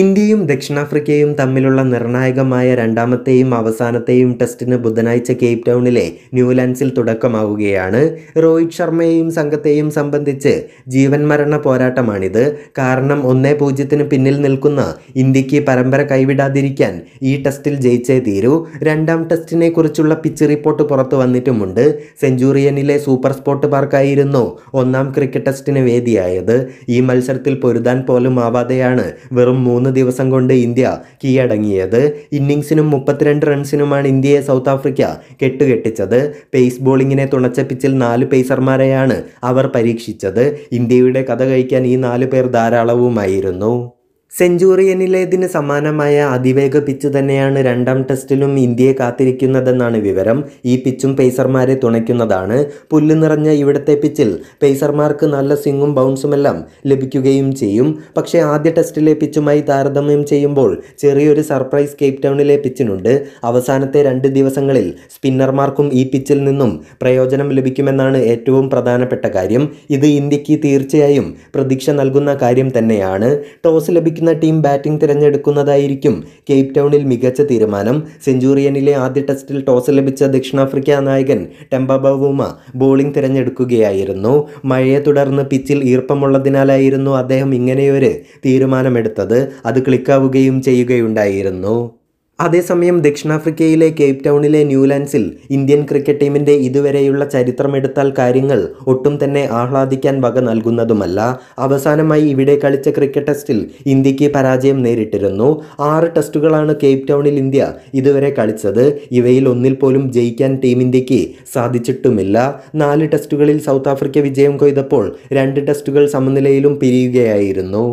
ഇന്ത്യയും ദക്ഷിണാഫ്രിക്കയും തമ്മിലുള്ള നിർണായകമായ രണ്ടാമത്തെയും അവസാനത്തെയും ടെസ്റ്റിന് ബുധനാഴ്ച കേപ്പ് ടൗണിലെ ന്യൂലാൻഡ്സിൽ തുടക്കമാവുകയാണ് രോഹിത് ശർമ്മയെയും സംഘത്തെയും സംബന്ധിച്ച് ജീവൻ മരണ പോരാട്ടമാണിത് കാരണം ഒന്നേ പൂജ്യത്തിന് പിന്നിൽ നിൽക്കുന്ന ഇന്ത്യക്ക് പരമ്പര കൈവിടാതിരിക്കാൻ ഈ ടെസ്റ്റിൽ ജയിച്ചേ തീരൂ രണ്ടാം ടെസ്റ്റിനെ കുറിച്ചുള്ള പിച്ച് റിപ്പോർട്ട് പുറത്തു വന്നിട്ടുമുണ്ട് സെഞ്ചുറിയനിലെ സൂപ്പർ സ്പോട്ട് പാർക്കായിരുന്നു ഒന്നാം ക്രിക്കറ്റ് ടെസ്റ്റിന് വേദിയായത് ഈ മത്സരത്തിൽ പൊരുതാൻ പോലും ആവാതെയാണ് വെറും മൂന്ന് ദിവസം കൊണ്ട് ഇന്ത്യ കീഴടങ്ങിയത് ഇന്നിങ്സിനും മുപ്പത്തിരണ്ട് റൺസിനുമാണ് ഇന്ത്യയെ സൗത്ത് ആഫ്രിക്ക കെട്ടുകെട്ടിച്ചത് പേസ് ബോളിങ്ങിനെ തുണച്ച പിച്ചിൽ നാല് പേസർമാരെയാണ് അവർ പരീക്ഷിച്ചത് ഇന്ത്യയുടെ കഥ കഴിക്കാൻ ഈ നാല് പേർ ധാരാളവുമായിരുന്നു സെഞ്ചുറിയനിലേതിന് സമാനമായ അതിവേഗ പിച്ച് തന്നെയാണ് രണ്ടാം ടെസ്റ്റിലും ഇന്ത്യയെ കാത്തിരിക്കുന്നതെന്നാണ് വിവരം ഈ പിച്ചും പേസർമാരെ തുണയ്ക്കുന്നതാണ് പുല്ല് നിറഞ്ഞ ഇവിടുത്തെ പിച്ചിൽ പേസർമാർക്ക് നല്ല സ്വിങ്ങും ബൗൺസുമെല്ലാം ലഭിക്കുകയും ചെയ്യും പക്ഷേ ആദ്യ ടെസ്റ്റിലെ പിച്ചുമായി താരതമ്യം ചെയ്യുമ്പോൾ ചെറിയൊരു സർപ്രൈസ് കേപ്പ് ടൗണിലെ പിച്ചിനുണ്ട് അവസാനത്തെ രണ്ട് ദിവസങ്ങളിൽ സ്പിന്നർമാർക്കും ഈ പിച്ചിൽ നിന്നും പ്രയോജനം ലഭിക്കുമെന്നാണ് ഏറ്റവും പ്രധാനപ്പെട്ട കാര്യം ഇത് ഇന്ത്യക്ക് തീർച്ചയായും പ്രതീക്ഷ നൽകുന്ന കാര്യം തന്നെയാണ് ടോസ് ലഭിക്കും മത്സരിക്കുന്ന ടീം ബാറ്റിംഗ് തിരഞ്ഞെടുക്കുന്നതായിരിക്കും കേപ് ടൗണിൽ മികച്ച തീരുമാനം സെഞ്ചുറിയനിലെ ആദ്യ ടെസ്റ്റിൽ ടോസ് ലഭിച്ച ദക്ഷിണാഫ്രിക്ക നായകൻ ടെംബബവുമ ബോളിംഗ് തിരഞ്ഞെടുക്കുകയായിരുന്നു മഴയെ തുടർന്ന് പിച്ചിൽ ഈർപ്പമുള്ളതിനാലായിരുന്നു അദ്ദേഹം ഇങ്ങനെയൊരു തീരുമാനമെടുത്തത് അത് ക്ലിക്കാവുകയും ചെയ്യുകയുണ്ടായിരുന്നു അതേസമയം ദക്ഷിണാഫ്രിക്കയിലെ കേപ്പ് ടൗണിലെ ന്യൂലാൻഡ്സിൽ ഇന്ത്യൻ ക്രിക്കറ്റ് ടീമിൻ്റെ ഇതുവരെയുള്ള ചരിത്രമെടുത്താൽ കാര്യങ്ങൾ ഒട്ടും തന്നെ ആഹ്ലാദിക്കാൻ വക നൽകുന്നതുമല്ല അവസാനമായി ഇവിടെ കളിച്ച ക്രിക്കറ്റ് ടെസ്റ്റിൽ ഇന്ത്യക്ക് പരാജയം നേരിട്ടിരുന്നു ആറ് ടെസ്റ്റുകളാണ് കേപ്പ് ടൗണിൽ ഇന്ത്യ ഇതുവരെ കളിച്ചത് ഇവയിൽ ഒന്നിൽ പോലും ജയിക്കാൻ ടീം ഇന്ത്യക്ക് സാധിച്ചിട്ടുമില്ല നാല് ടെസ്റ്റുകളിൽ സൗത്ത് ആഫ്രിക്ക വിജയം കൊയ്തപ്പോൾ രണ്ട് ടെസ്റ്റുകൾ സമനിലയിലും പിരിയുകയായിരുന്നു